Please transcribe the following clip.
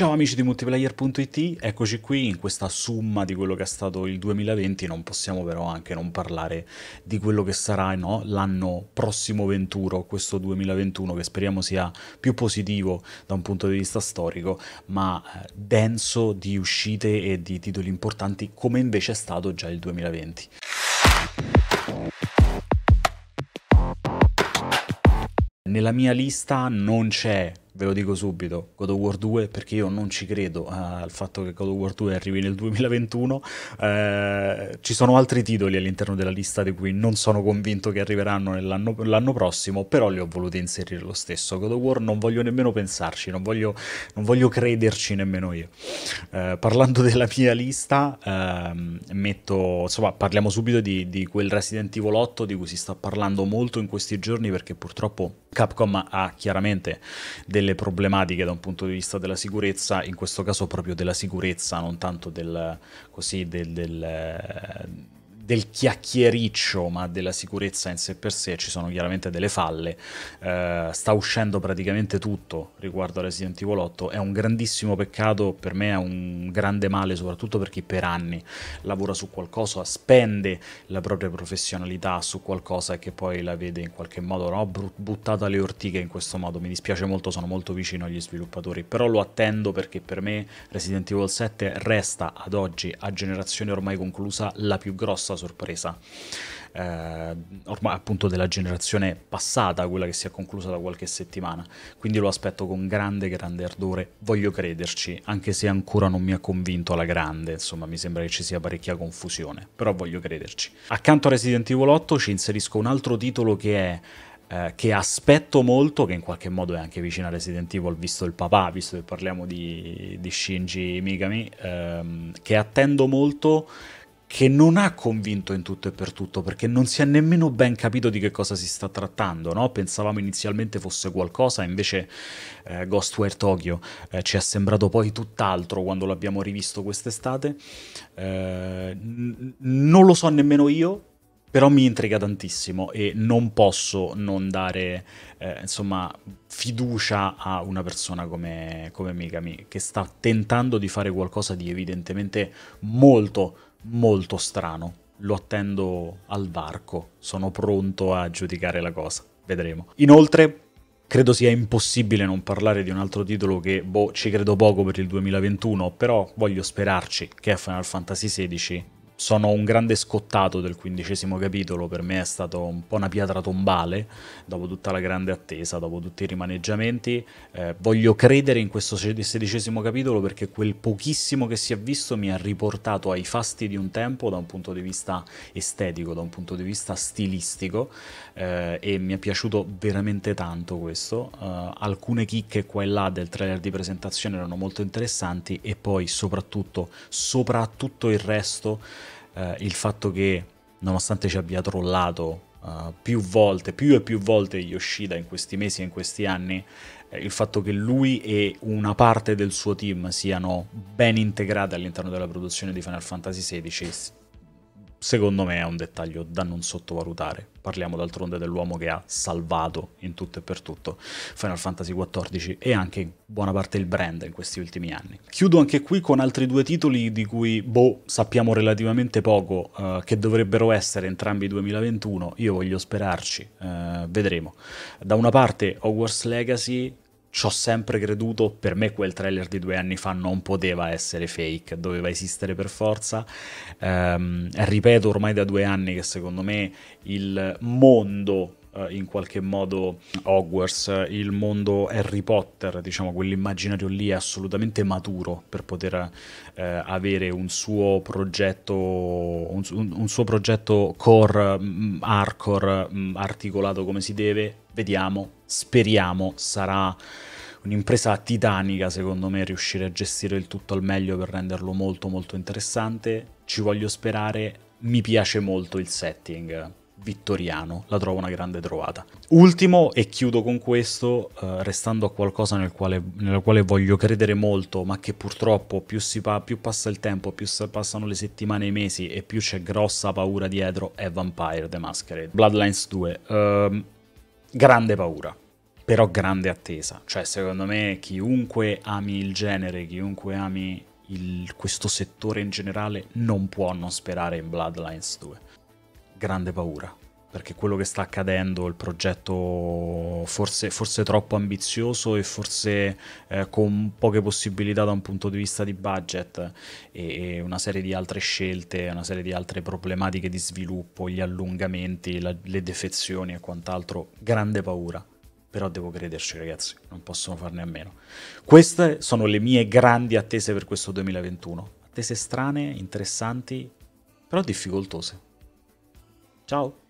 Ciao amici di multiplayer.it, eccoci qui in questa summa di quello che è stato il 2020, non possiamo però anche non parlare di quello che sarà no? l'anno prossimo venturo, questo 2021 che speriamo sia più positivo da un punto di vista storico, ma eh, denso di uscite e di titoli importanti come invece è stato già il 2020. Nella mia lista non c'è ve lo dico subito, God of War 2 perché io non ci credo al fatto che God of War 2 arrivi nel 2021. Eh, ci sono altri titoli all'interno della lista di cui non sono convinto che arriveranno l'anno prossimo, però li ho voluti inserire lo stesso. God of War non voglio nemmeno pensarci, non voglio, non voglio crederci nemmeno io. Eh, parlando della mia lista, eh, metto, insomma, parliamo subito di, di quel Resident Evil 8 di cui si sta parlando molto in questi giorni perché purtroppo Capcom ha chiaramente delle delle problematiche da un punto di vista della sicurezza, in questo caso proprio della sicurezza, non tanto del, così, del, del del chiacchiericcio, ma della sicurezza in sé per sé, ci sono chiaramente delle falle. Eh, sta uscendo praticamente tutto riguardo a Resident Evil 8. È un grandissimo peccato, per me è un grande male, soprattutto per chi per anni lavora su qualcosa, spende la propria professionalità su qualcosa e che poi la vede in qualche modo no? buttata alle ortiche in questo modo. Mi dispiace molto, sono molto vicino agli sviluppatori, però lo attendo perché per me Resident Evil 7 resta ad oggi, a generazione ormai conclusa, la più grossa sorpresa eh, ormai appunto della generazione passata, quella che si è conclusa da qualche settimana. Quindi lo aspetto con grande, grande ardore. Voglio crederci, anche se ancora non mi ha convinto alla grande, insomma, mi sembra che ci sia parecchia confusione, però voglio crederci. Accanto a Resident Evil 8 ci inserisco un altro titolo che è eh, che aspetto molto, che in qualche modo è anche vicino a Resident Evil, visto il papà, visto che parliamo di, di Shinji Migami, ehm, che attendo molto che non ha convinto in tutto e per tutto, perché non si è nemmeno ben capito di che cosa si sta trattando, no? Pensavamo inizialmente fosse qualcosa, invece eh, Ghostware Tokyo eh, ci è sembrato poi tutt'altro quando l'abbiamo rivisto quest'estate. Eh, n- non lo so nemmeno io, però mi intriga tantissimo e non posso non dare eh, insomma, fiducia a una persona come, come Mikami che sta tentando di fare qualcosa di evidentemente molto molto strano. Lo attendo al varco, sono pronto a giudicare la cosa, vedremo. Inoltre, credo sia impossibile non parlare di un altro titolo che, boh, ci credo poco per il 2021, però voglio sperarci che è Final Fantasy XVI sono un grande scottato del quindicesimo capitolo, per me è stato un po' una pietra tombale, dopo tutta la grande attesa, dopo tutti i rimaneggiamenti. Eh, voglio credere in questo sedicesimo capitolo perché quel pochissimo che si è visto mi ha riportato ai fasti di un tempo da un punto di vista estetico, da un punto di vista stilistico eh, e mi è piaciuto veramente tanto questo. Eh, alcune chicche qua e là del trailer di presentazione erano molto interessanti e poi soprattutto, soprattutto il resto eh, il fatto che nonostante ci abbia trollato uh, più volte, più e più volte Yoshida in questi mesi e in questi anni, eh, il fatto che lui e una parte del suo team siano ben integrati all'interno della produzione di Final Fantasy XVI secondo me è un dettaglio da non sottovalutare. Parliamo d'altronde dell'uomo che ha salvato in tutto e per tutto Final Fantasy XIV e anche in buona parte il brand in questi ultimi anni. Chiudo anche qui con altri due titoli di cui, boh, sappiamo relativamente poco, eh, che dovrebbero essere entrambi 2021. Io voglio sperarci, eh, vedremo. Da una parte Hogwarts Legacy ci ho sempre creduto, per me quel trailer di due anni fa non poteva essere fake, doveva esistere per forza. Ehm, ripeto ormai da due anni che secondo me il mondo eh, in qualche modo Hogwarts, il mondo Harry Potter, diciamo quell'immaginario lì è assolutamente maturo per poter eh, avere un suo progetto, un, un suo progetto core, mh, mm, hardcore, mh, mm, articolato come si deve. Vediamo, speriamo sarà un'impresa titanica secondo me riuscire a gestire il tutto al meglio per renderlo molto molto interessante ci voglio sperare mi piace molto il setting vittoriano, la trovo una grande trovata. Ultimo, e chiudo con questo, eh, restando a qualcosa nel quale, nella quale voglio credere molto, ma che purtroppo più, si pa- più passa il tempo, più passano le settimane e i mesi e più c'è grossa paura dietro, è Vampire The Masquerade, Bloodlines 2. Um, ehm, grande paura, però grande attesa. Cioè, secondo me, chiunque ami il genere, chiunque ami il, questo settore in generale, non può non sperare in Bloodlines 2 grande paura, perché quello che sta accadendo, il progetto forse, forse troppo ambizioso e forse eh, con poche possibilità da un punto di vista di budget e, e, una serie di altre scelte, una serie di altre problematiche di sviluppo, gli allungamenti, la, le defezioni e quant'altro, grande paura però devo crederci ragazzi, non possono farne a meno. Queste sono le mie grandi attese per questo 2021, attese strane, interessanti, però difficoltose. Chao.